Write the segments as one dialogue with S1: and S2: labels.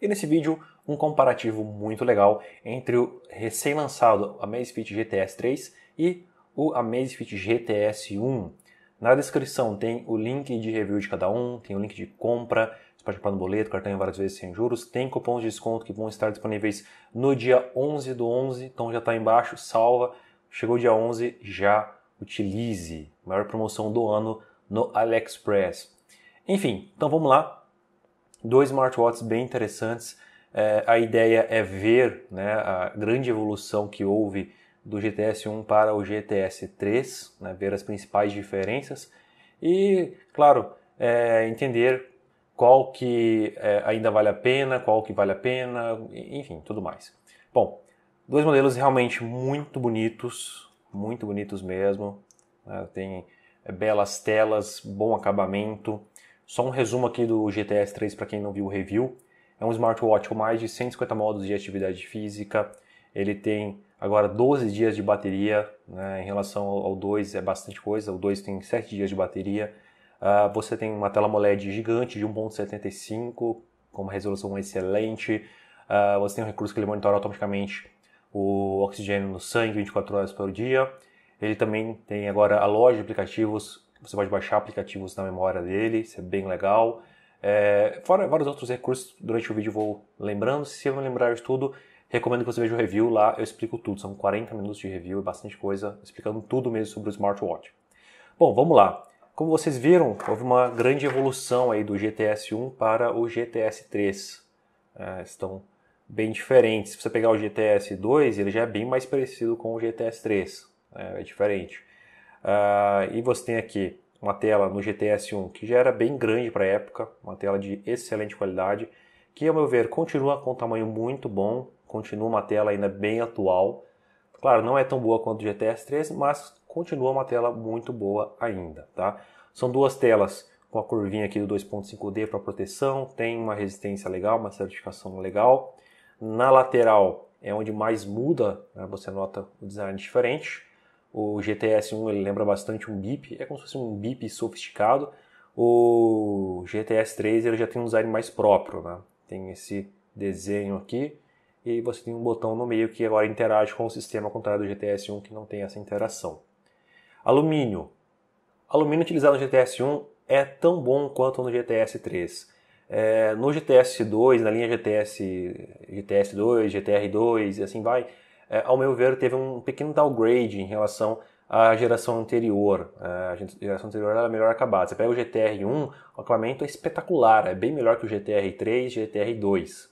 S1: E nesse vídeo, um comparativo muito legal entre o recém-lançado Amazfit GTS 3 e o Amazfit GTS 1. Na descrição tem o link de review de cada um, tem o link de compra, você pode comprar no boleto, cartão em várias vezes sem juros, tem cupons de desconto que vão estar disponíveis no dia 11 do 11, então já está embaixo, salva, chegou dia 11, já utilize. Maior promoção do ano no AliExpress. Enfim, então vamos lá, Dois smartwatches bem interessantes. É, a ideia é ver né, a grande evolução que houve do GTS 1 para o GTS 3, né, ver as principais diferenças e, claro, é, entender qual que é, ainda vale a pena, qual que vale a pena, enfim, tudo mais. Bom, dois modelos realmente muito bonitos, muito bonitos mesmo. Né, tem é, belas telas, bom acabamento. Só um resumo aqui do GTS 3 para quem não viu o review. É um smartwatch com mais de 150 modos de atividade física. Ele tem agora 12 dias de bateria, né? em relação ao 2 é bastante coisa. O 2 tem 7 dias de bateria. Uh, você tem uma tela AMOLED gigante de 1.75, com uma resolução excelente. Uh, você tem um recurso que ele monitora automaticamente o oxigênio no sangue 24 horas por dia. Ele também tem agora a loja de aplicativos você pode baixar aplicativos na memória dele, isso é bem legal. É, fora vários outros recursos, durante o vídeo vou lembrando. Se eu não lembrar de tudo, recomendo que você veja o review lá, eu explico tudo. São 40 minutos de review, é bastante coisa, explicando tudo mesmo sobre o smartwatch. Bom, vamos lá. Como vocês viram, houve uma grande evolução aí do GTS 1 para o GTS 3. É, estão bem diferentes. Se você pegar o GTS 2, ele já é bem mais parecido com o GTS 3. É, é diferente. Uh, e você tem aqui uma tela no GTS 1 que já era bem grande para a época, uma tela de excelente qualidade, que ao meu ver continua com um tamanho muito bom, continua uma tela ainda bem atual. Claro, não é tão boa quanto o GTS 3, mas continua uma tela muito boa ainda, tá? São duas telas com a curvinha aqui do 2.5D para proteção, tem uma resistência legal, uma certificação legal. Na lateral é onde mais muda, né? você nota o design diferente. O GTS 1 ele lembra bastante um Bip, é como se fosse um Bip sofisticado. O GTS 3 ele já tem um design mais próprio, né? Tem esse desenho aqui e você tem um botão no meio que agora interage com o sistema, ao contrário do GTS 1 que não tem essa interação. Alumínio. Alumínio utilizado no GTS 1 é tão bom quanto no GTS 3. É, no GTS 2, na linha GTS, GTS 2, GTR 2 e assim vai, é, ao meu ver, teve um pequeno downgrade em relação à geração anterior. É, a geração anterior era melhor acabada. Você pega o GTR1, o acabamento é espetacular, é bem melhor que o GTR3 e GTR2.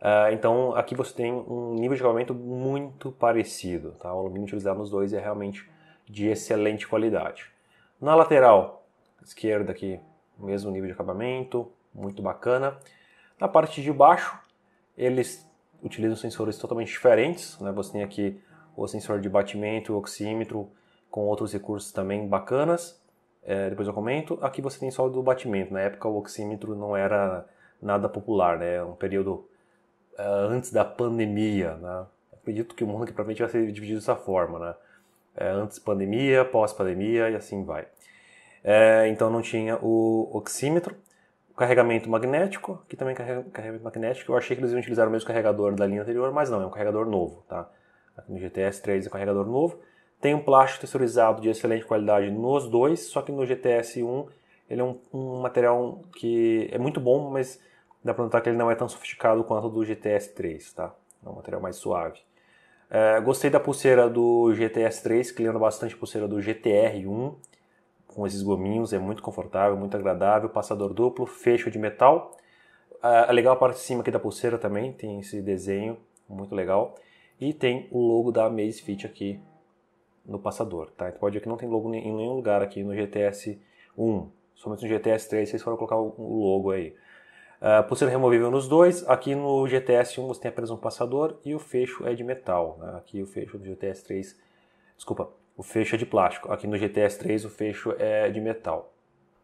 S1: É, então aqui você tem um nível de acabamento muito parecido. Tá? O alumínio utilizado nos dois é realmente de excelente qualidade. Na lateral esquerda aqui, mesmo nível de acabamento, muito bacana. Na parte de baixo, eles utilizam sensores totalmente diferentes. Né? Você tem aqui o sensor de batimento, o oxímetro, com outros recursos também bacanas. É, depois eu comento. Aqui você tem só o do batimento. Na época o oxímetro não era nada popular, né? É um período é, antes da pandemia. Né? Acredito que o mundo aqui para frente vai ser dividido dessa forma. Né? É, antes pandemia, pós pandemia e assim vai. É, então não tinha o oxímetro carregamento magnético, que também carrega carregamento magnético. Eu achei que eles iam utilizar o mesmo carregador da linha anterior, mas não, é um carregador novo, tá? Aqui no GTS 3 é um carregador novo. Tem um plástico texturizado de excelente qualidade nos dois, só que no GTS 1 ele é um, um material que é muito bom, mas dá para notar que ele não é tão sofisticado quanto o do GTS 3, tá? É um material mais suave. É, gostei da pulseira do GTS 3, que lembra bastante a pulseira do GTR 1 com esses gominhos, é muito confortável, muito agradável, passador duplo, fecho de metal. a ah, é legal a parte de cima aqui da pulseira também, tem esse desenho muito legal. E tem o logo da Amazfit aqui no passador, tá? Então pode ver que não tem logo em nenhum lugar aqui no GTS 1, somente no GTS 3 vocês foram colocar o logo aí. Uh, pulseira removível nos dois, aqui no GTS 1 você tem apenas um passador e o fecho é de metal, né? aqui o fecho do GTS 3, desculpa, o fecho é de plástico. Aqui no GTS 3 o fecho é de metal.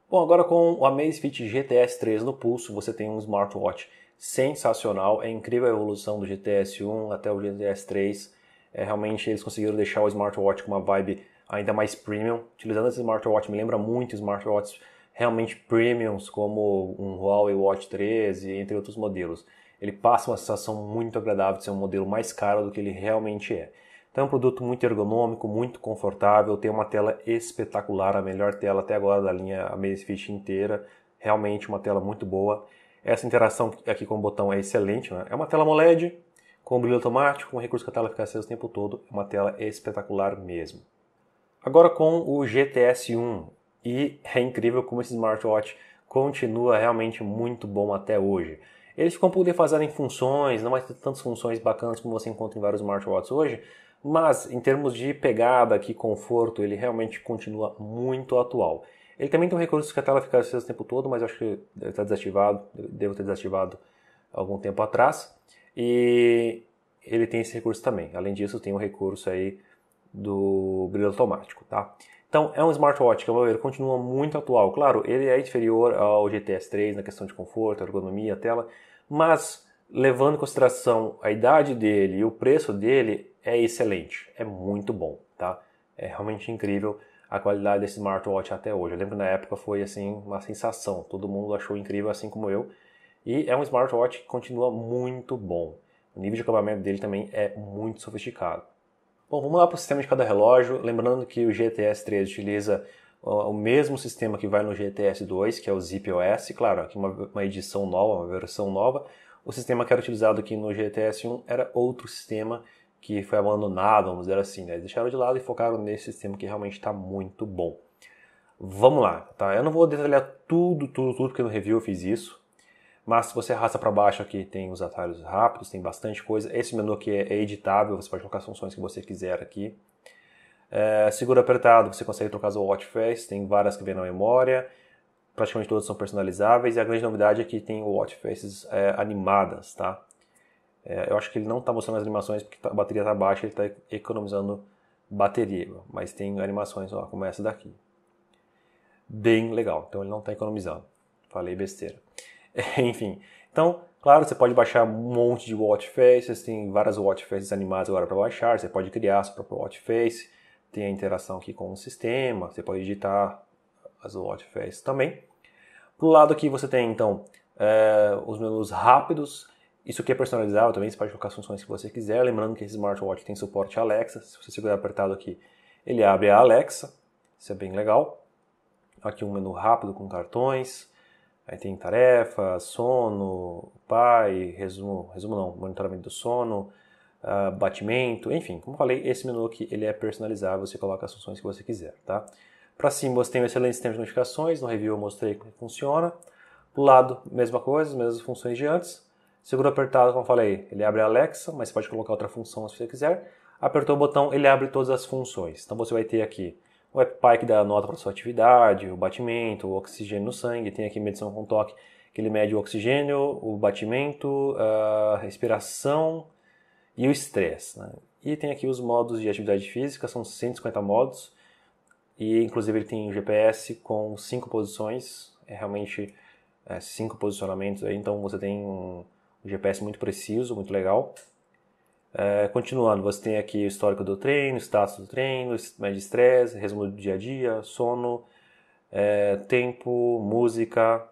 S1: Bom, agora com o Amazfit GTS 3 no pulso, você tem um smartwatch sensacional. É incrível a evolução do GTS 1 até o GTS 3. É, realmente eles conseguiram deixar o smartwatch com uma vibe ainda mais premium. Utilizando esse smartwatch me lembra muito smartwatches realmente premiums, como um Huawei Watch 13, entre outros modelos. Ele passa uma sensação muito agradável de ser um modelo mais caro do que ele realmente é. Então é um produto muito ergonômico, muito confortável, tem uma tela espetacular, a melhor tela até agora da linha Amazfit inteira, realmente uma tela muito boa. Essa interação aqui com o botão é excelente, né? é uma tela AMOLED, com brilho automático, com recurso que a tela fica acesa o tempo todo, é uma tela espetacular mesmo. Agora com o GTS 1, e é incrível como esse smartwatch continua realmente muito bom até hoje. Eles ficam poder em funções, não vai ter tantas funções bacanas como você encontra em vários smartwatches hoje, mas em termos de pegada que conforto, ele realmente continua muito atual. Ele também tem um recurso que a tela fica acesa o tempo todo, mas eu acho que está desativado, devo ter desativado algum tempo atrás. E ele tem esse recurso também. Além disso, tem o um recurso aí do brilho automático, tá? Então, é um smartwatch que, ao meu ver, continua muito atual. Claro, ele é inferior ao GTS 3 na questão de conforto, ergonomia, tela, mas levando em consideração a idade dele e o preço dele, é excelente, é muito bom, tá? É realmente incrível a qualidade desse smartwatch até hoje. Eu lembro na época foi assim uma sensação, todo mundo achou incrível assim como eu. E é um smartwatch que continua muito bom. O nível de acabamento dele também é muito sofisticado. Bom, vamos lá para o sistema de cada relógio. Lembrando que o GTS 3 utiliza o mesmo sistema que vai no GTS 2, que é o ZipOS. Claro, aqui uma, uma edição nova, uma versão nova. O sistema que era utilizado aqui no GTS 1 era outro sistema que foi abandonado, vamos dizer assim, né? Deixaram de lado e focaram nesse sistema que realmente está muito bom. Vamos lá, tá? Eu não vou detalhar tudo, tudo, tudo, porque no review eu fiz isso. Mas se você arrasta para baixo aqui, tem os atalhos rápidos, tem bastante coisa. Esse menu aqui é editável, você pode colocar as funções que você quiser aqui. É, seguro apertado, você consegue trocar as faces, tem várias que vêm na memória. Praticamente todas são personalizáveis. E a grande novidade é que tem watchfaces é, animadas, tá? É, eu acho que ele não está mostrando as animações porque tá, a bateria está baixa, ele está economizando bateria. Mas tem animações, ó, como essa daqui. Bem legal. Então ele não está economizando. Falei besteira. É, enfim. Então, claro, você pode baixar um monte de watch faces. Tem várias watch faces animadas agora para baixar. Você pode criar sua própria watch face. Tem a interação aqui com o sistema. Você pode editar as watch faces também. Pro lado aqui você tem, então, é, os menus rápidos, isso aqui é personalizável também, você pode colocar as funções que você quiser. Lembrando que esse smartwatch tem suporte Alexa. Se você segurar apertado aqui, ele abre a Alexa. Isso é bem legal. Aqui um menu rápido com cartões. Aí tem tarefa, sono, pai, resumo, resumo não, monitoramento do sono, uh, batimento, enfim, como falei, esse menu aqui ele é personalizável, você coloca as funções que você quiser, tá? Para cima você tem um excelente sistema de notificações, no review eu mostrei como funciona. Pro lado, mesma coisa, mesmas funções de antes. Segura apertado, como eu falei, ele abre a Alexa, mas você pode colocar outra função se você quiser. Apertou o botão, ele abre todas as funções. Então você vai ter aqui o AppPy que dá nota para sua atividade, o batimento, o oxigênio no sangue, tem aqui medição com toque, que ele mede o oxigênio, o batimento, a respiração e o estresse. Né? E tem aqui os modos de atividade física, são 150 modos, e inclusive ele tem GPS com cinco posições, é realmente é, cinco posicionamentos, aí, então você tem um GPS muito preciso, muito legal. É, continuando, você tem aqui o histórico do treino, status do treino, média de estresse, resumo do dia a dia, sono, é, tempo, música,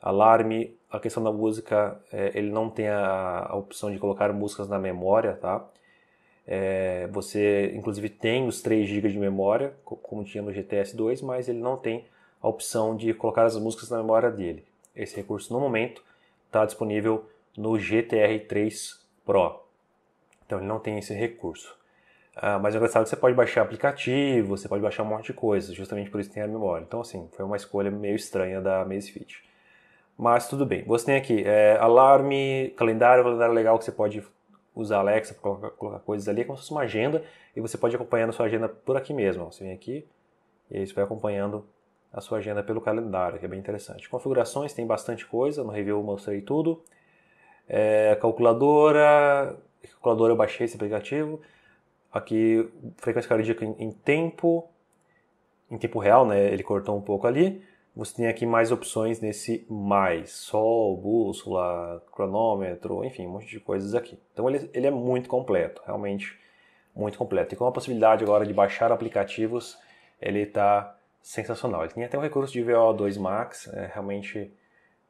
S1: alarme. A questão da música, é, ele não tem a, a, opção de colocar músicas na memória, tá? É, você, inclusive, tem os 3 GB de memória, como tinha no GTS 2, mas ele não tem a opção de colocar as músicas na memória dele. Esse recurso, no momento, está disponível no GTR 3 Pro. Então ele não tem esse recurso. Ah, mas é engraçado, você pode baixar aplicativo, você pode baixar um monte de coisas, justamente por isso tem a memória. Então, assim, foi uma escolha meio estranha da Fit, Mas tudo bem. Você tem aqui é, alarme, calendário, calendário legal que você pode usar Alexa para colocar, colocar, coisas ali, é como se fosse uma agenda, e você pode acompanhar a sua agenda por aqui mesmo. Você vem aqui e aí você vai acompanhando a sua agenda pelo calendário, que é bem interessante. Configurações tem bastante coisa, no review eu mostrei tudo é, calculadora, calculadora eu baixei esse aplicativo, aqui frequência cardíaca em, em tempo, em tempo real, né, ele cortou um pouco ali, você tem aqui mais opções nesse mais, sol, bússola, cronômetro, enfim, um monte de coisas aqui. Então ele, ele é muito completo, realmente muito completo. E com a possibilidade agora de baixar aplicativos, ele está sensacional. Ele tem até um recurso de VO2 Max, é realmente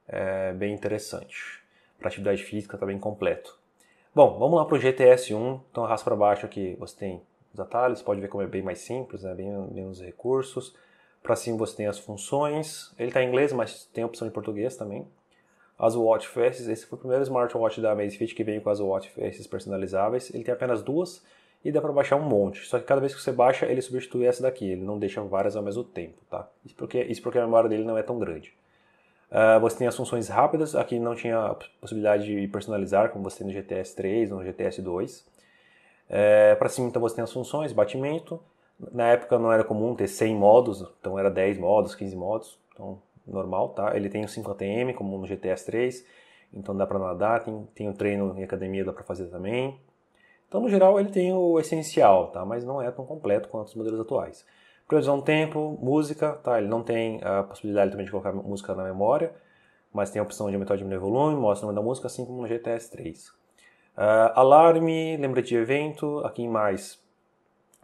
S1: é, bem interessante para atividade física está bem completo. Bom, vamos lá para o GTS1, então arrasta para baixo aqui, você tem os atalhos, pode ver como é bem mais simples, né? bem menos recursos. Para cima você tem as funções, ele está em inglês, mas tem a opção em português também. As watch faces, esse foi o primeiro smartwatch da Amazfit que veio com as watch faces personalizáveis. Ele tem apenas duas e dá para baixar um monte. Só que cada vez que você baixa, ele substitui essa daqui, ele não deixa várias ao mesmo tempo, tá? Isso porque, isso porque a memória dele não é tão grande. Uh, você tem as funções rápidas, aqui não tinha possibilidade de personalizar, como você tem no GTS 3, no GTS 2. É, para cima, então, você tem as funções, batimento. Na época não era comum ter 100 modos, então era 10 modos, 15 modos, então normal, tá? Ele tem o 5 ATM, como no GTS 3, então dá para nadar, tem, tem o treino em academia, dá para fazer também. Então, no geral, ele tem o essencial, tá? Mas não é tão completo quanto os modelos atuais. Previsão do tempo, música, tá? Ele não tem a possibilidade também de colocar música na memória, mas tem a opção de aumentar ou diminuir o volume, mostra o nome da música, assim como no GTS 3. Uh, ah, alarme, lembrete de evento, aqui em mais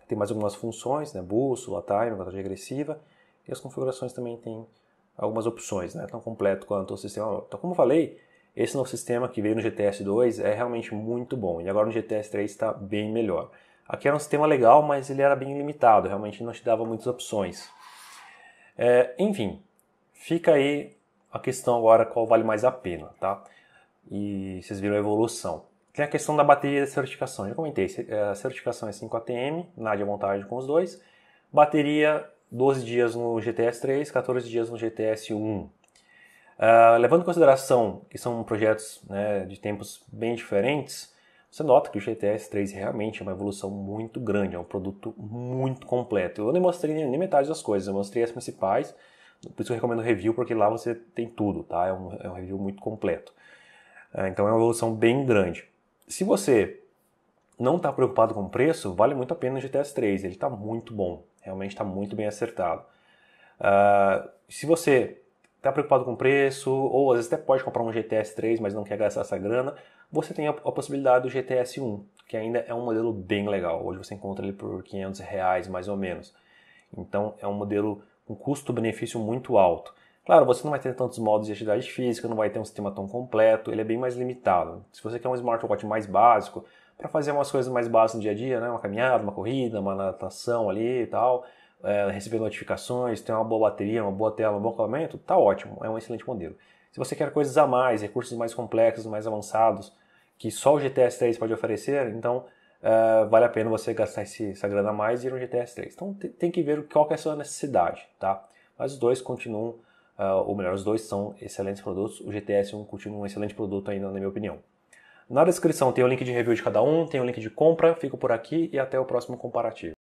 S1: tem mais algumas funções, né? Bússola, time contagem regressiva, e as configurações também tem algumas opções, né? Tão completo quanto o sistema. Então, como eu falei, esse novo sistema que veio no GTS 2 é realmente muito bom, e agora no GTS 3 está bem melhor. Aqui era um sistema legal, mas ele era bem limitado, realmente não te dava muitas opções. É, enfim, fica aí a questão agora qual vale mais a pena, tá? E vocês viram a evolução. Tem a questão da bateria da certificação. Eu comentei, é, a certificação é 5 ATM, nada de vontade com os dois. Bateria, 12 dias no GTS 3, 14 dias no GTS 1. Uh, é, levando em consideração que são projetos né, de tempos bem diferentes, você nota que o GTS 3 realmente é uma evolução muito grande, é um produto muito completo. Eu nem mostrei nem metade das coisas, eu mostrei as principais, por isso eu recomendo o review, porque lá você tem tudo, tá? É um, é um review muito completo. É, então é uma evolução bem grande. Se você não está preocupado com o preço, vale muito a pena o GTS 3. Ele está muito bom, realmente está muito bem acertado. Uh, se você está preocupado com preço, ou às vezes até pode comprar um GTS 3, mas não quer gastar essa grana, você tem a, a possibilidade do GTS 1, que ainda é um modelo bem legal. Hoje você encontra ele por 500 reais, mais ou menos. Então é um modelo com custo-benefício muito alto. Claro, você não vai ter tantos modos de atividade física, não vai ter um sistema tão completo, ele é bem mais limitado. Se você quer um smartwatch mais básico, para fazer umas coisas mais básicas no dia a dia, né? uma caminhada, uma corrida, uma natação ali e tal, é, receber notificações, tem uma boa bateria, uma boa tela, um bom acabamento, tá ótimo, é um excelente modelo. Se você quer coisas a mais, recursos mais complexos, mais avançados, que só o GTS 3 pode oferecer, então uh, vale a pena você gastar esse, essa grana a mais e ir no GTS 3. Então tem que ver qual que é a sua necessidade, tá? Mas os dois continuam, uh, ou melhor, os dois são excelentes produtos. O GTS 1 continua um excelente produto ainda, na minha opinião. Na descrição tem o link de review de cada um, tem o link de compra. Fico por aqui e até o próximo comparativo.